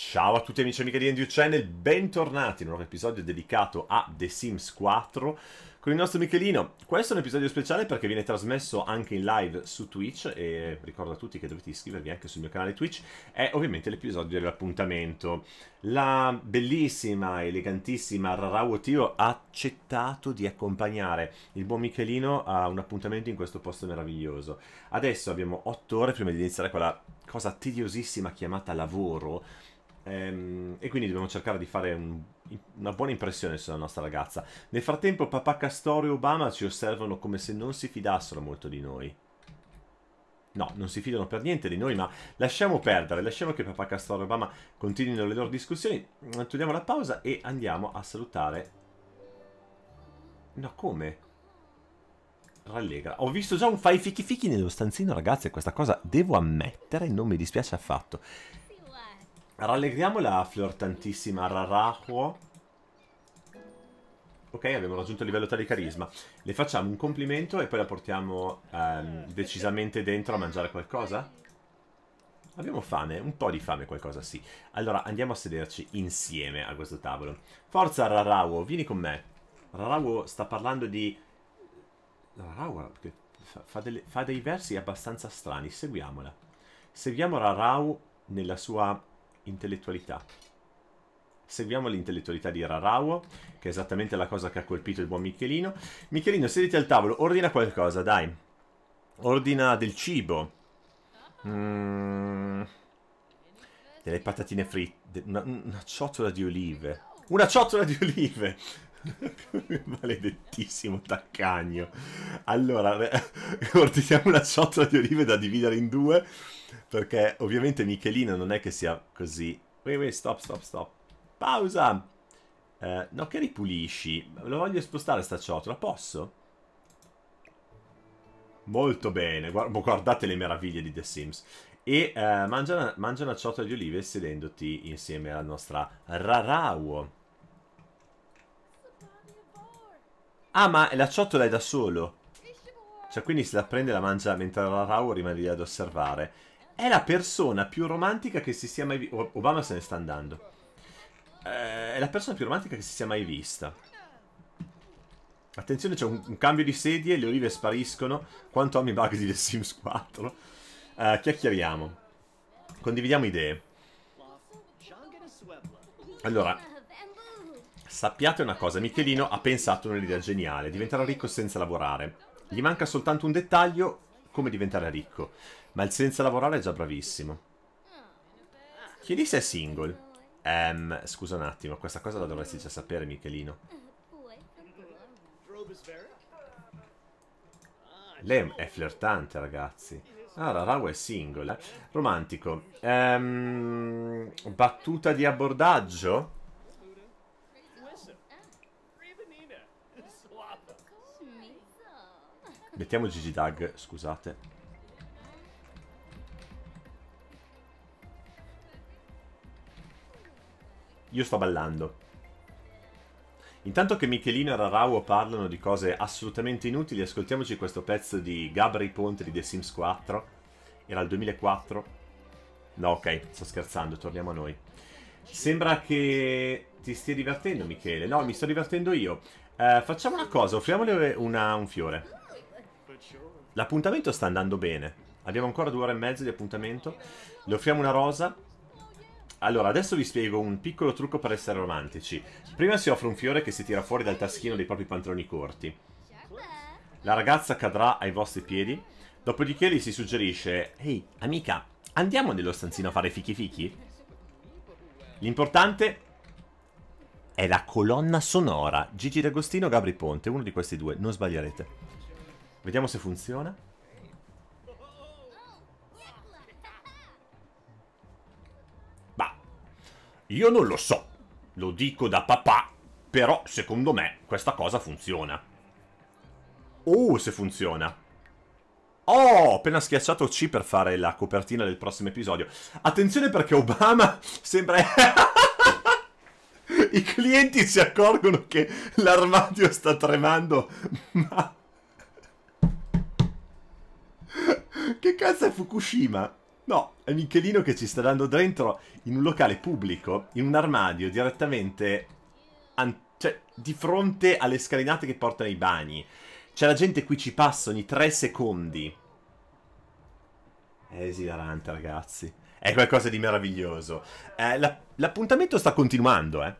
Ciao a tutti amici e amiche di Andrew Channel, bentornati in un nuovo episodio dedicato a The Sims 4 con il nostro Michelino. Questo è un episodio speciale perché viene trasmesso anche in live su Twitch e ricordo a tutti che dovete iscrivervi anche sul mio canale Twitch. È ovviamente l'episodio dell'appuntamento. La bellissima, elegantissima Tio ha accettato di accompagnare il buon Michelino a un appuntamento in questo posto meraviglioso. Adesso abbiamo 8 ore prima di iniziare quella cosa tediosissima chiamata lavoro Ehm, e quindi dobbiamo cercare di fare un, una buona impressione sulla nostra ragazza. Nel frattempo papà Castorio e Obama ci osservano come se non si fidassero molto di noi. No, non si fidano per niente di noi, ma lasciamo perdere, lasciamo che papà Castorio e Obama continuino le loro discussioni. Togliamo la pausa e andiamo a salutare... No, come? rallegra. Ho visto già un fai fichi fichi nello stanzino, ragazzi, questa cosa devo ammettere, non mi dispiace affatto. Rallegriamo la flirtantissima Rarahuo. Ok, abbiamo raggiunto il livello 3 di carisma. Le facciamo un complimento e poi la portiamo ehm, decisamente dentro a mangiare qualcosa? Abbiamo fame, un po' di fame qualcosa, sì. Allora, andiamo a sederci insieme a questo tavolo. Forza Rarawo, vieni con me. Rarawo sta parlando di... Rarawo fa, delle... fa dei versi abbastanza strani, seguiamola. Seguiamo Rarawo nella sua intellettualità. Seguiamo l'intellettualità di Rarawo, che è esattamente la cosa che ha colpito il buon Michelino. Michelino, sediti al tavolo, ordina qualcosa, dai. Ordina del cibo. Mm, delle patatine fritte. Una, una ciotola di olive. Una ciotola di olive! Maledettissimo taccagno. Allora, ordiniamo una ciotola di olive da dividere in due, perché ovviamente Michelino non è che sia così. Wait, wait, stop, stop, stop. Pausa! Eh, no, che ripulisci. Lo voglio spostare sta ciotola, posso? Molto bene, boh, guardate le meraviglie di The Sims. E eh, mangia, una, mangia una ciotola di olive sedendoti insieme alla nostra Rarauo. Ah, ma la ciotola è da solo. Cioè, quindi se la prende e la mangia mentre la Rau rimane lì ad osservare. È la persona più romantica che si sia mai vista. Obama se ne sta andando. Eh, è la persona più romantica che si sia mai vista. Attenzione, c'è un, un, cambio di sedie, le olive spariscono. Quanto Tommy Bugs di The Sims 4. Eh, chiacchieriamo. Condividiamo idee. Allora, Sappiate una cosa, Michelino ha pensato un'idea geniale, diventare ricco senza lavorare. Gli manca soltanto un dettaglio, come diventare ricco, ma il senza lavorare è già bravissimo. Chiedi se è single. Ehm, scusa un attimo, questa cosa la dovresti già sapere, Michelino. Lem è flirtante, ragazzi. Ah, Rarau è single, eh. Romantico. Ehm, battuta di abbordaggio? Mettiamo Gigi Dag, scusate. Io sto ballando. Intanto che Michelino e Rarauo parlano di cose assolutamente inutili, ascoltiamoci questo pezzo di Gabri Ponte di The Sims 4. Era il 2004. No, ok, sto scherzando, torniamo a noi. Sembra che ti stia divertendo, Michele. No, mi sto divertendo io. Eh, facciamo una cosa, offriamole una, un fiore. L'appuntamento sta andando bene. Abbiamo ancora due ore e mezzo di appuntamento. Le offriamo una rosa. Allora, adesso vi spiego un piccolo trucco per essere romantici. Prima si offre un fiore che si tira fuori dal taschino dei propri pantaloni corti. La ragazza cadrà ai vostri piedi. Dopodiché gli si suggerisce, ehi, amica, andiamo nello stanzino a fare fichi fichi? L'importante è la colonna sonora. Gigi D'Agostino, Gabri Ponte, uno di questi due, non sbaglierete. Vediamo se funziona. Ma io non lo so, lo dico da papà, però secondo me questa cosa funziona. Oh, se funziona. Oh, ho appena schiacciato C per fare la copertina del prossimo episodio. Attenzione perché Obama sembra... I clienti si accorgono che l'armadio sta tremando, ma che cazzo è Fukushima? No, è Michelino che ci sta dando dentro in un locale pubblico, in un armadio, direttamente cioè, di fronte alle scalinate che portano ai bagni. C'è la gente qui ci passa ogni tre secondi. È esilarante, ragazzi. È qualcosa di meraviglioso. Eh, l'appuntamento la, sta continuando, eh.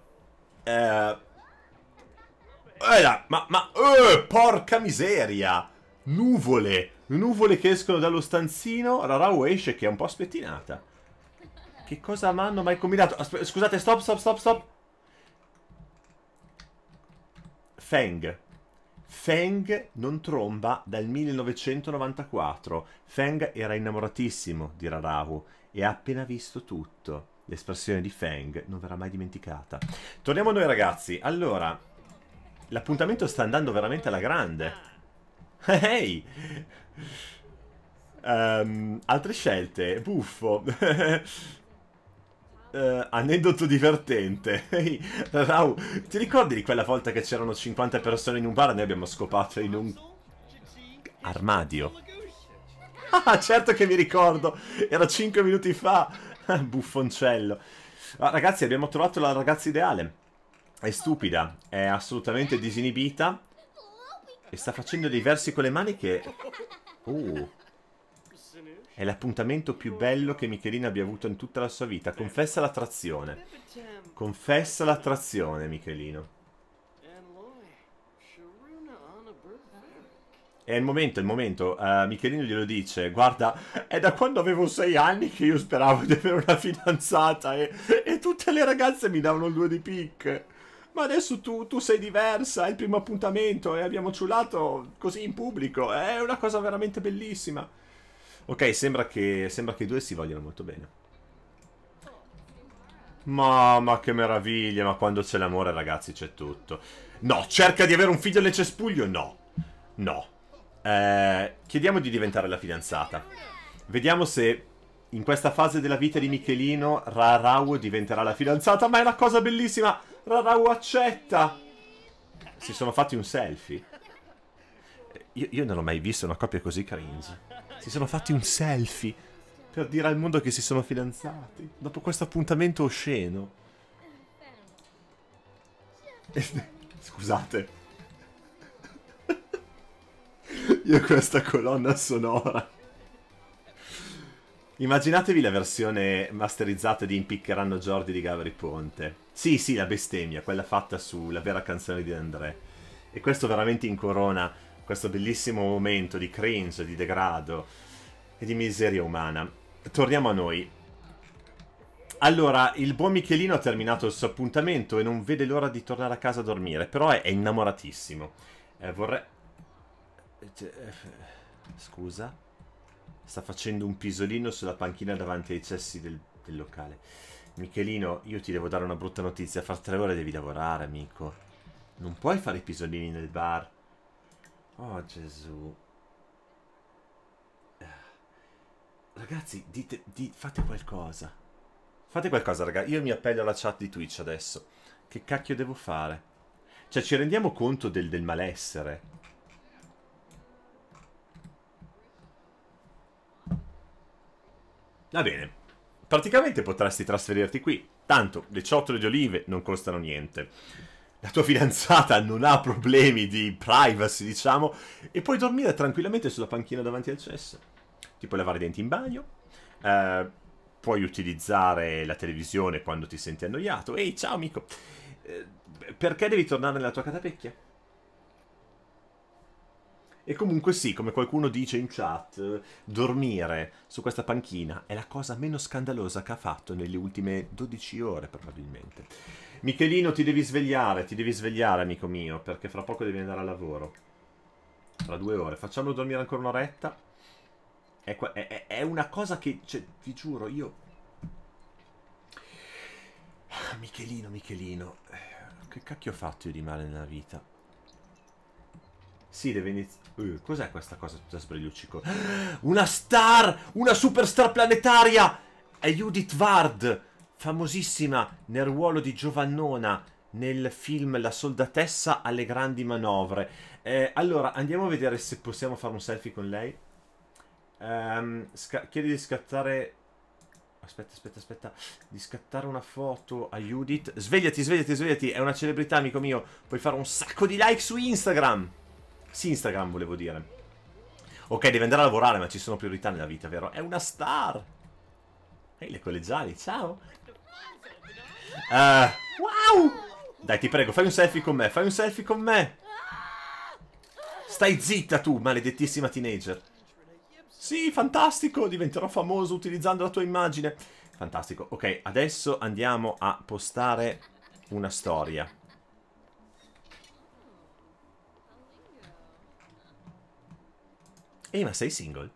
Eh... eh ma, ma, eh, porca miseria! Nuvole! Nuvole che escono dallo stanzino. Rarau esce che è un po' spettinata. Che cosa mi hanno mai combinato? Aspe scusate, stop, stop, stop, stop. Feng. Feng non tromba dal 1994. Feng era innamoratissimo di Rarau e ha appena visto tutto. L'espressione di Feng non verrà mai dimenticata. Torniamo a noi ragazzi. Allora, l'appuntamento sta andando veramente alla grande. Hey! Um, altre scelte. Buffo. Uh, aneddoto divertente. Rau, ti ricordi di quella volta che c'erano 50 persone in un bar e noi abbiamo scopato in un armadio? Ah, certo che mi ricordo. Era 5 minuti fa. Buffoncello. Ah, ragazzi, abbiamo trovato la ragazza ideale. È stupida, è assolutamente disinibita, e sta facendo dei versi con le mani che... Uh. È l'appuntamento più bello che Michelina abbia avuto in tutta la sua vita. Confessa l'attrazione. Confessa l'attrazione, Michelino. È il momento, è il momento. Uh, Michelino glielo dice, guarda, è da quando avevo sei anni che io speravo di avere una fidanzata e, e tutte le ragazze mi davano due di picche ma adesso tu, tu sei diversa, è il primo appuntamento e abbiamo ciulato così in pubblico, eh? è una cosa veramente bellissima. Ok, sembra che, sembra che i due si vogliano molto bene. Mamma che meraviglia, ma quando c'è l'amore ragazzi c'è tutto. No, cerca di avere un figlio nel cespuglio? No. No. Eh, chiediamo di diventare la fidanzata. Vediamo se in questa fase della vita di Michelino Rarau diventerà la fidanzata, ma è una cosa bellissima. Raraguaccetta! Si sono fatti un selfie. Io, io non ho mai visto una coppia così cringe. Si sono fatti un selfie per dire al mondo che si sono fidanzati. Dopo questo appuntamento osceno. Eh, scusate. Io questa colonna sonora. Immaginatevi la versione masterizzata di Impiccheranno Jordi di Gavri Ponte. Sì, sì, la bestemmia, quella fatta sulla vera canzone di André. E questo veramente incorona questo bellissimo momento di cringe, di degrado e di miseria umana. Torniamo a noi. Allora, il buon Michelino ha terminato il suo appuntamento e non vede l'ora di tornare a casa a dormire, però è, innamoratissimo. Eh, vorrei... Eh, scusa? Sta facendo un pisolino sulla panchina davanti ai cessi del, del locale. Michelino, io ti devo dare una brutta notizia. Fra tre ore devi lavorare, amico. Non puoi fare i pisolini nel bar. Oh, Gesù. Eh, ragazzi, dite, dite, fate qualcosa. Fate qualcosa, ragazzi. Io mi appello alla chat di Twitch adesso. Che cacchio devo fare? Cioè, ci rendiamo conto del, del malessere? Va bene praticamente potresti trasferirti qui. Tanto le ciotole di olive non costano niente. La tua fidanzata non ha problemi di privacy, diciamo, e puoi dormire tranquillamente sulla panchina davanti al cesso. Ti puoi lavare i denti in bagno, eh, puoi utilizzare la televisione quando ti senti annoiato. Ehi, ciao amico, eh, perché devi tornare nella tua catapecchia? E comunque sì, come qualcuno dice in chat, dormire su questa panchina è la cosa meno scandalosa che ha fatto nelle ultime 12 ore probabilmente. Michelino ti devi svegliare, ti devi svegliare amico mio, perché fra poco devi andare a lavoro. Fra due ore. Facciamolo dormire ancora un'oretta. È, è, è, una cosa che, cioè, vi giuro, io... Ah, Michelino, Michelino, che cacchio ho fatto io di male nella vita? Si deve iniziare... Uh, cos'è questa cosa tutta sbregliuccico? Una star! Una superstar planetaria! È Judith Ward! Famosissima nel ruolo di Giovannona nel film La soldatessa alle grandi manovre. Eh, allora, andiamo a vedere se possiamo fare un selfie con lei. Um, chiedi di scattare... Aspetta, aspetta, aspetta. Di scattare una foto a Judith. Svegliati, svegliati, svegliati. È una celebrità, amico mio. Puoi fare un sacco di like su Instagram. Sì, Instagram volevo dire. Ok, devi andare a lavorare, ma ci sono priorità nella vita, vero? È una star! Ehi, hey, le collegiali, ciao! Uh, wow! Dai, ti prego, fai un selfie con me, fai un selfie con me! Stai zitta tu, maledettissima teenager! Sì, fantastico! Diventerò famoso utilizzando la tua immagine! Fantastico. Ok, adesso andiamo a postare una storia. Ehi, ma sei single?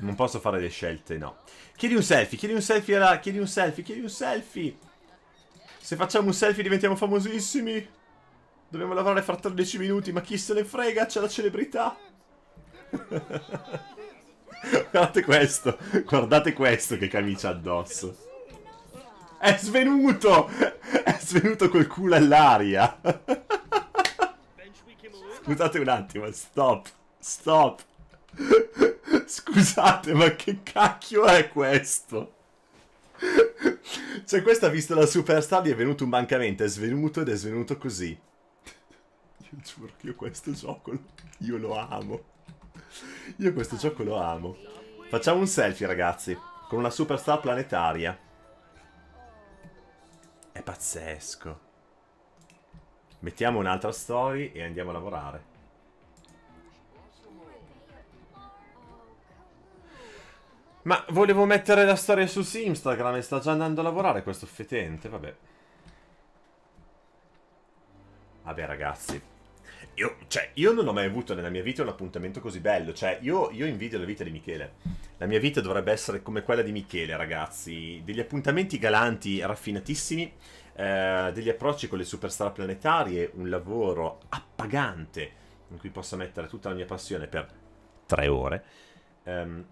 Non posso fare le scelte, no. Chiedi un selfie, chiedi un selfie alla... Chiedi un selfie, chiedi un selfie! Se facciamo un selfie diventiamo famosissimi! Dobbiamo lavorare fra 13 minuti, ma chi se ne frega, c'è la celebrità! guardate questo, guardate questo che camicia addosso. È svenuto! È svenuto col culo all'aria! Scusate un attimo, stop! Stop. Scusate, ma che cacchio è questo? Cioè, questa ha visto la Superstar, gli è venuto un mancamento, è svenuto ed è svenuto così. Io giuro che io questo gioco, io lo amo. Io questo gioco lo amo. Facciamo un selfie, ragazzi, con una Superstar planetaria. È pazzesco. Mettiamo un'altra story e andiamo a lavorare. Ma volevo mettere la storia su Instagram e sta già andando a lavorare questo fetente, vabbè. Vabbè ragazzi, io, cioè, io non ho mai avuto nella mia vita un appuntamento così bello. Cioè, io, io, invidio la vita di Michele. La mia vita dovrebbe essere come quella di Michele, ragazzi. Degli appuntamenti galanti, raffinatissimi, eh, degli approcci con le superstar planetarie, un lavoro appagante in cui posso mettere tutta la mia passione per tre ore. Um,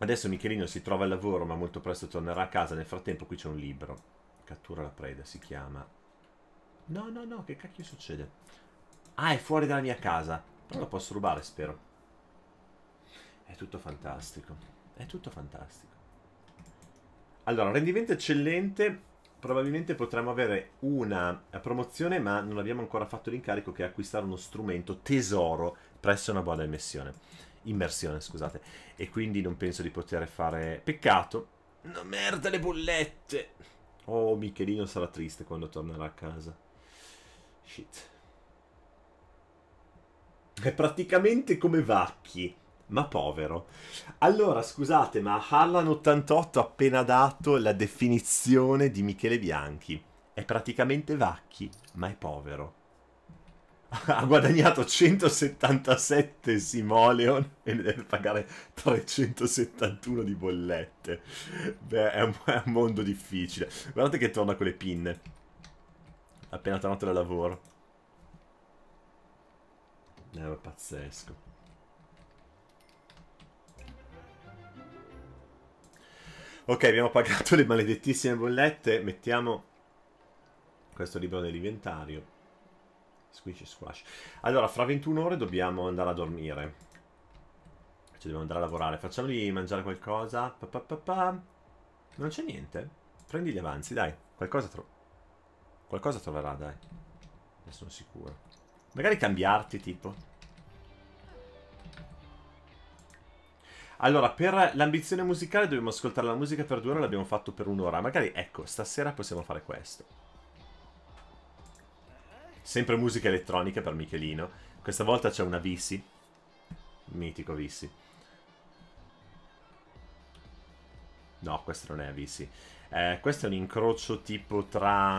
Adesso Michelino si trova al lavoro, ma molto presto tornerà a casa. Nel frattempo qui c'è un libro. Cattura la preda, si chiama. No, no, no, che cacchio succede? Ah, è fuori dalla mia casa. Però lo posso rubare, spero. È tutto fantastico. È tutto fantastico. Allora, rendimento eccellente. Probabilmente potremmo avere una promozione, ma non abbiamo ancora fatto l'incarico che è acquistare uno strumento tesoro presso una buona emissione immersione, scusate. E quindi non penso di poter fare... Peccato. No, merda le bollette! Oh, Michelino sarà triste quando tornerà a casa. Shit. È praticamente come Vacchi, ma povero. Allora, scusate, ma Harlan88 ha appena dato la definizione di Michele Bianchi. È praticamente Vacchi, ma è povero. ha guadagnato 177 Simoleon e ne deve pagare 371 di bollette. Beh, è un, è un mondo difficile. Guardate che torna con le pinne. Appena tornato dal lavoro. Eh, è pazzesco. Ok, abbiamo pagato le maledettissime bollette. Mettiamo questo libro nell'inventario. Squish squash. Allora, fra 21 ore dobbiamo andare a dormire. Cioè, dobbiamo andare a lavorare. Facciamogli mangiare qualcosa. Pa, pa, pa, non c'è niente. Prendi gli avanzi, dai. Qualcosa, tro qualcosa troverà, dai. Ne sono sicuro. Magari cambiarti, tipo. Allora, per l'ambizione musicale dobbiamo ascoltare la musica per due ore, l'abbiamo fatto per un'ora. Magari, ecco, stasera possiamo fare questo. Sempre musica elettronica per Michelino. Questa volta c'è una Vissi. Mitico Vissi. No, questa non è Vissi. Eh, questo è un incrocio tipo tra...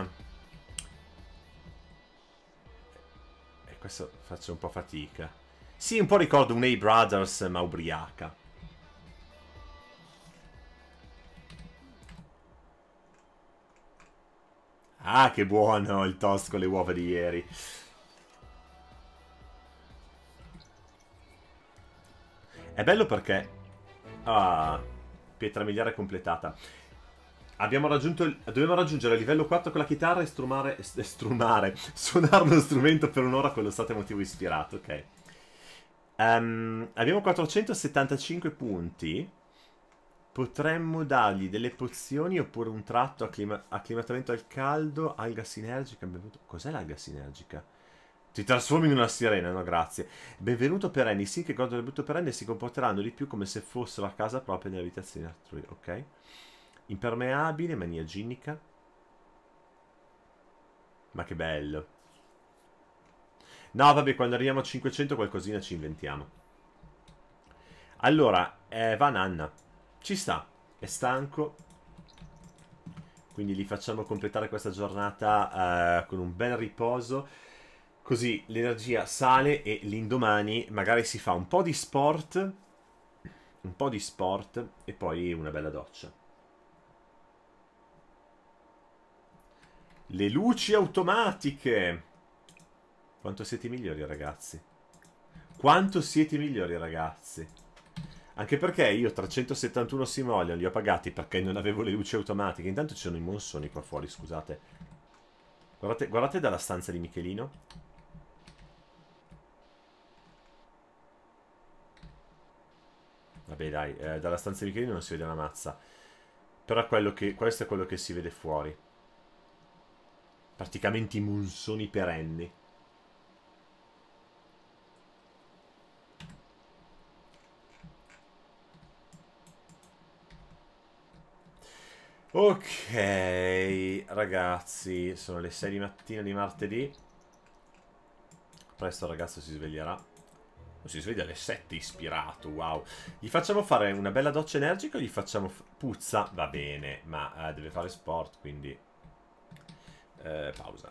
E eh, questo faccio un po' fatica. Sì, un po' ricordo un A Brothers ma ubriaca. Ah, che buono il toast con le uova di ieri. È bello perché... Ah, pietra miliare completata. Abbiamo raggiunto il... Dobbiamo raggiungere il livello 4 con la chitarra e strumare... E strumare. Suonare uno strumento per un'ora con lo stato emotivo ispirato, ok. Um, abbiamo 475 punti. Potremmo dargli delle pozioni oppure un tratto acclima acclimatamento al caldo, alga sinergica, benvenuto... Cos'è l'alga sinergica? Ti trasformi in una sirena, no grazie. Benvenuto perenne, sì che godono del brutto perenne si comporteranno di più come se fossero a casa propria nell'abitazione altrui, ok? Impermeabile, mania ginnica. Ma che bello. No, vabbè, quando arriviamo a 500 qualcosina ci inventiamo. Allora, eh, Nanna. Ci sta, è stanco. Quindi gli facciamo completare questa giornata eh, con un bel riposo. Così l'energia sale e l'indomani magari si fa un po' di sport, un po' di sport e poi una bella doccia. Le luci automatiche! Quanto siete migliori ragazzi? Quanto siete migliori ragazzi? Anche perché io 371 simoleon li ho pagati perché non avevo le luci automatiche. Intanto ci sono i monsoni qua fuori, scusate. Guardate, guardate dalla stanza di Michelino. Vabbè dai, eh, dalla stanza di Michelino non si vede una mazza. Però che, questo è quello che si vede fuori. Praticamente i monsoni perenni. Ok, ragazzi, sono le 6 di mattina di martedì. Presto il ragazzo si sveglierà. si sveglia alle 7, ispirato, wow. Gli facciamo fare una bella doccia energica o gli facciamo... Puzza, va bene, ma eh, deve fare sport, quindi... Eh, pausa.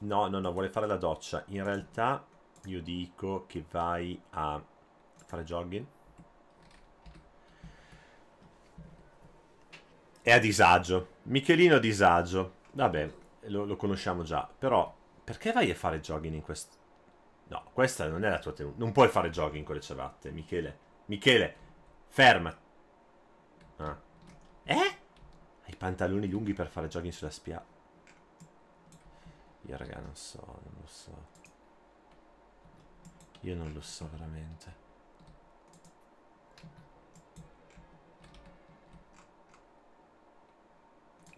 No, no, no, vuole fare la doccia. In realtà io dico che vai a fare jogging. È a disagio. Michelino a disagio. Vabbè, lo, lo, conosciamo già. Però, perché vai a fare jogging in questo... No, questa non è la tua tenuta. Non puoi fare jogging con le ciabatte, Michele. Michele, fermati. Ah. Eh? Hai i pantaloni lunghi per fare jogging sulla spiaggia. Io, raga, non so, non lo so. Io non lo so veramente.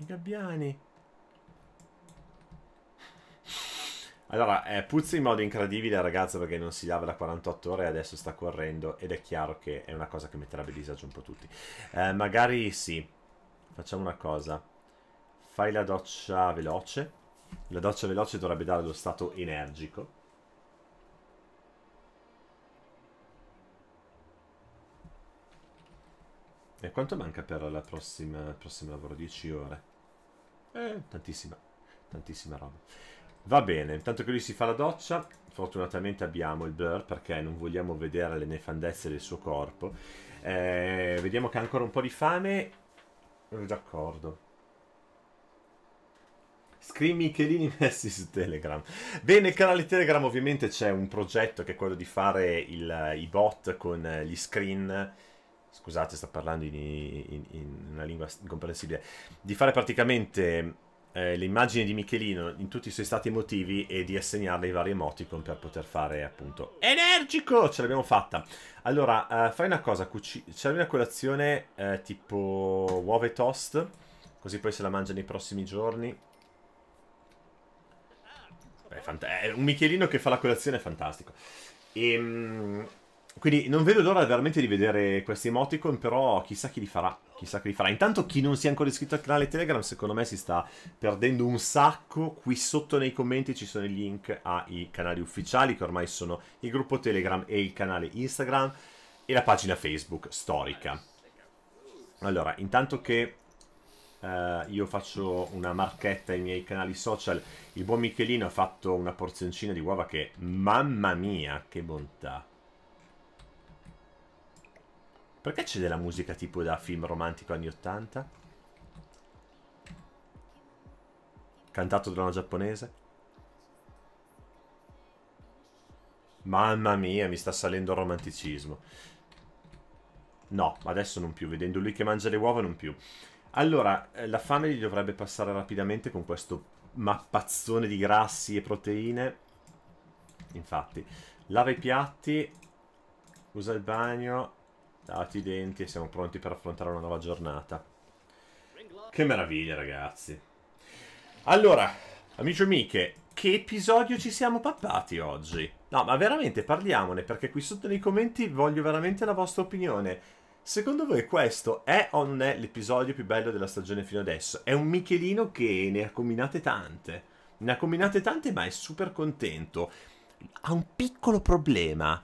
I gabbiani. Allora, eh, puzza in modo incredibile ragazzo perché non si lava da 48 ore e adesso sta correndo ed è chiaro che è una cosa che metterà a disagio un po' tutti. Eh, magari sì, facciamo una cosa. Fai la doccia veloce. La doccia veloce dovrebbe dare lo stato energico. E quanto manca per la prossima, il prossimo lavoro? 10 ore. Eh, tantissima, tantissima roba. Va bene, intanto che lui si fa la doccia, fortunatamente abbiamo il blur perché non vogliamo vedere le nefandezze del suo corpo. Eh, vediamo che ha ancora un po' di fame. Eh, d'accordo. Scream Michelini messi su Telegram. Bene, canale Telegram ovviamente c'è un progetto che è quello di fare il, i bot con gli screen scusate sto parlando in, in, in una lingua incomprensibile, di fare praticamente eh, le immagini di Michelino in tutti i suoi stati emotivi e di assegnarle ai vari emoticon per poter fare appunto energico, ce l'abbiamo fatta. Allora, eh, fai una cosa, c'è una colazione eh, tipo uova e toast, così poi se la mangia nei prossimi giorni. Beh, un Michelino che fa la colazione è fantastico. Ehm... Quindi non vedo l'ora veramente di vedere questi emoticon, però chissà chi li farà, chissà chi li farà. Intanto chi non si è ancora iscritto al canale Telegram, secondo me si sta perdendo un sacco. Qui sotto nei commenti ci sono i link ai canali ufficiali, che ormai sono il gruppo Telegram e il canale Instagram e la pagina Facebook storica. Allora, intanto che Uh, io faccio una marchetta ai miei canali social. Il buon Michelino ha fatto una porzioncina di uova che, mamma mia, che bontà! Perché c'è della musica tipo da film romantico anni 80? Cantato da una giapponese? Mamma mia, mi sta salendo il romanticismo. No, adesso non più. Vedendo lui che mangia le uova, non più. Allora, eh, la fame gli dovrebbe passare rapidamente con questo mappazzone di grassi e proteine. Infatti. Lava i piatti. Usa il bagno. Dati i denti e siamo pronti per affrontare una nuova giornata. Che meraviglia, ragazzi. Allora, amici e amiche, che episodio ci siamo pappati oggi? No, ma veramente parliamone, perché qui sotto nei commenti voglio veramente la vostra opinione. Secondo voi questo è o non è l'episodio più bello della stagione fino adesso? È un Michelino che ne ha combinate tante. Ne ha combinate tante, ma è super contento. Ha un piccolo problema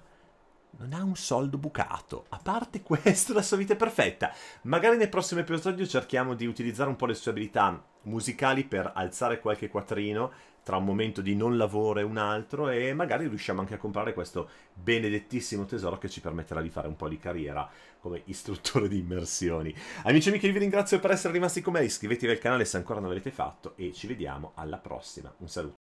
non ha un soldo bucato. A parte questo, la sua vita è perfetta. Magari nel prossimo episodio cerchiamo di utilizzare un po' le sue abilità musicali per alzare qualche quattrino tra un momento di non lavoro e un altro e magari riusciamo anche a comprare questo benedettissimo tesoro che ci permetterà di fare un po' di carriera come istruttore di immersioni. Amici e amiche, vi ringrazio per essere rimasti con me, iscrivetevi al canale se ancora non l'avete fatto e ci vediamo alla prossima. Un saluto.